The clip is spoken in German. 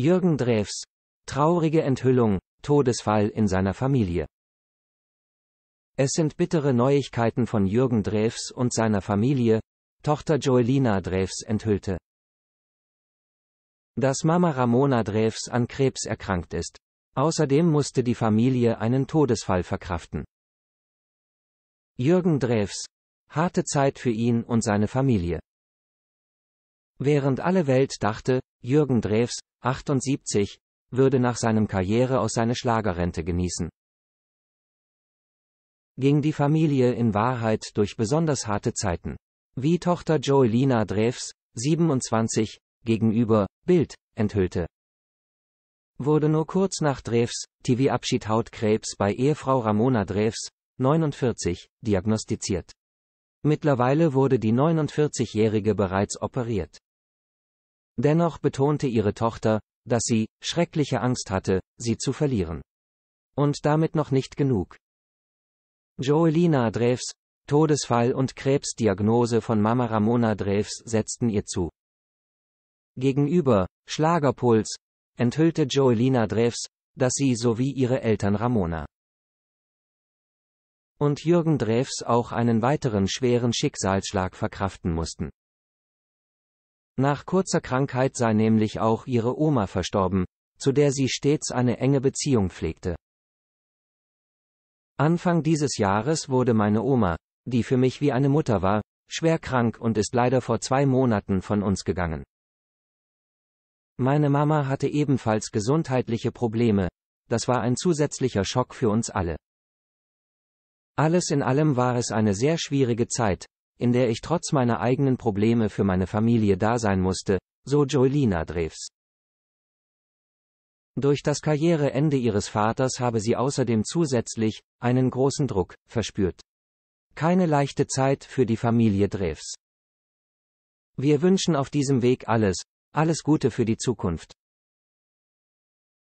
Jürgen Drews. Traurige Enthüllung, Todesfall in seiner Familie. Es sind bittere Neuigkeiten von Jürgen Drews und seiner Familie, Tochter Joelina Drews enthüllte. Dass Mama Ramona Drews an Krebs erkrankt ist. Außerdem musste die Familie einen Todesfall verkraften. Jürgen Drews. Harte Zeit für ihn und seine Familie. Während alle Welt dachte, Jürgen Drews, 78, würde nach seinem Karriere aus seine Schlagerrente genießen. Ging die Familie in Wahrheit durch besonders harte Zeiten. Wie Tochter Joelina Drews, 27, gegenüber Bild enthüllte. Wurde nur kurz nach Drews TV-Abschied Hautkrebs bei Ehefrau Ramona Drews, 49, diagnostiziert. Mittlerweile wurde die 49-Jährige bereits operiert. Dennoch betonte ihre Tochter, dass sie schreckliche Angst hatte, sie zu verlieren. Und damit noch nicht genug. Joelina Drews, Todesfall und Krebsdiagnose von Mama Ramona Drews setzten ihr zu. Gegenüber Schlagerpuls enthüllte Joelina Drews, dass sie sowie ihre Eltern Ramona und Jürgen Drews auch einen weiteren schweren Schicksalsschlag verkraften mussten. Nach kurzer Krankheit sei nämlich auch ihre Oma verstorben, zu der sie stets eine enge Beziehung pflegte. Anfang dieses Jahres wurde meine Oma, die für mich wie eine Mutter war, schwer krank und ist leider vor zwei Monaten von uns gegangen. Meine Mama hatte ebenfalls gesundheitliche Probleme, das war ein zusätzlicher Schock für uns alle. Alles in allem war es eine sehr schwierige Zeit, in der ich trotz meiner eigenen Probleme für meine Familie da sein musste, so Joelina Drews. Durch das Karriereende ihres Vaters habe sie außerdem zusätzlich einen großen Druck verspürt. Keine leichte Zeit für die Familie Drews. Wir wünschen auf diesem Weg alles, alles Gute für die Zukunft.